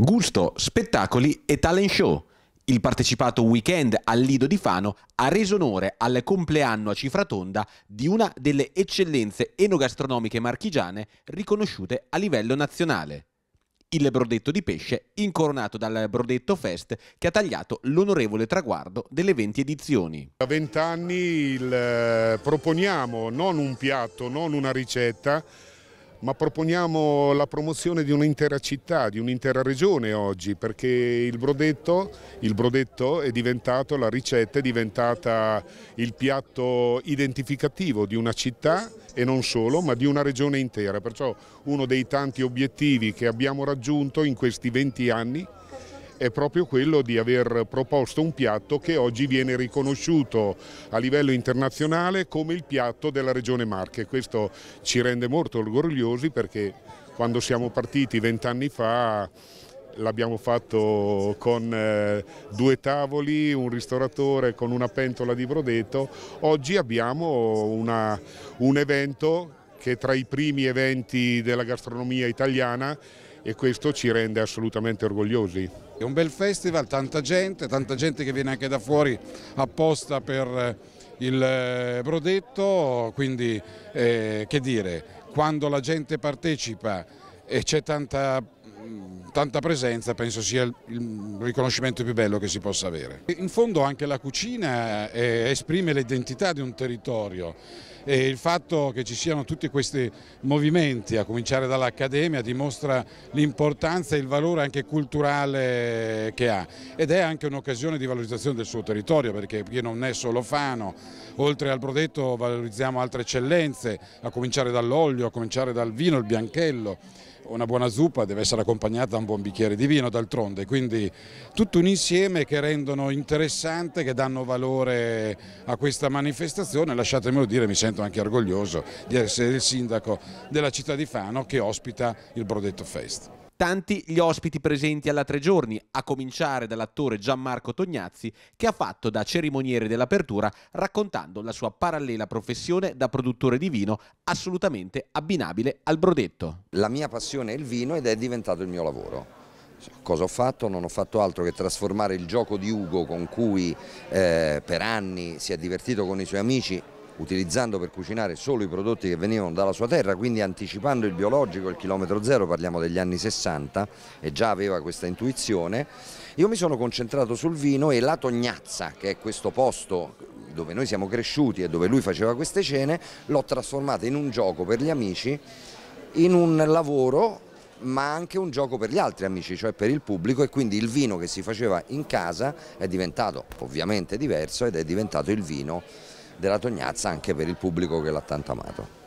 Gusto, spettacoli e talent show. Il partecipato weekend al Lido di Fano ha reso onore al compleanno a cifra tonda di una delle eccellenze enogastronomiche marchigiane riconosciute a livello nazionale. Il brodetto di pesce incoronato dal Brodetto Fest che ha tagliato l'onorevole traguardo delle 20 edizioni. Da 20 anni il, eh, proponiamo non un piatto, non una ricetta, ma proponiamo la promozione di un'intera città, di un'intera regione oggi, perché il brodetto, il brodetto, è diventato, la ricetta è diventata il piatto identificativo di una città e non solo, ma di una regione intera. Perciò uno dei tanti obiettivi che abbiamo raggiunto in questi 20 anni è proprio quello di aver proposto un piatto che oggi viene riconosciuto a livello internazionale come il piatto della Regione Marche. Questo ci rende molto orgogliosi perché quando siamo partiti vent'anni fa l'abbiamo fatto con eh, due tavoli, un ristoratore con una pentola di brodetto. Oggi abbiamo una, un evento che è tra i primi eventi della gastronomia italiana e questo ci rende assolutamente orgogliosi. È un bel festival, tanta gente, tanta gente che viene anche da fuori apposta per eh, il eh, Brodetto, quindi eh, che dire, quando la gente partecipa e c'è tanta tanta presenza penso sia il riconoscimento più bello che si possa avere. In fondo anche la cucina eh, eh, esprime l'identità di un territorio e il fatto che ci siano tutti questi movimenti, a cominciare dall'Accademia, dimostra l'importanza e il valore anche culturale che ha ed è anche un'occasione di valorizzazione del suo territorio perché qui non è solo Fano, oltre al Brodetto valorizziamo altre eccellenze, a cominciare dall'olio, a cominciare dal vino, il bianchello una buona zuppa deve essere accompagnata da un buon bicchiere di vino d'altronde, quindi tutto un insieme che rendono interessante, che danno valore a questa manifestazione, lasciatemelo dire, mi sento anche orgoglioso di essere il sindaco della città di Fano che ospita il Brodetto Fest tanti gli ospiti presenti alla Tre Giorni, a cominciare dall'attore Gianmarco Tognazzi, che ha fatto da cerimoniere dell'apertura raccontando la sua parallela professione da produttore di vino, assolutamente abbinabile al brodetto. La mia passione è il vino ed è diventato il mio lavoro. Cosa ho fatto? Non ho fatto altro che trasformare il gioco di Ugo con cui eh, per anni si è divertito con i suoi amici utilizzando per cucinare solo i prodotti che venivano dalla sua terra, quindi anticipando il biologico, il chilometro zero, parliamo degli anni 60 e già aveva questa intuizione, io mi sono concentrato sul vino e la Tognazza, che è questo posto dove noi siamo cresciuti e dove lui faceva queste cene, l'ho trasformata in un gioco per gli amici, in un lavoro ma anche un gioco per gli altri amici, cioè per il pubblico e quindi il vino che si faceva in casa è diventato ovviamente diverso ed è diventato il vino della Tognazza anche per il pubblico che l'ha tanto amato.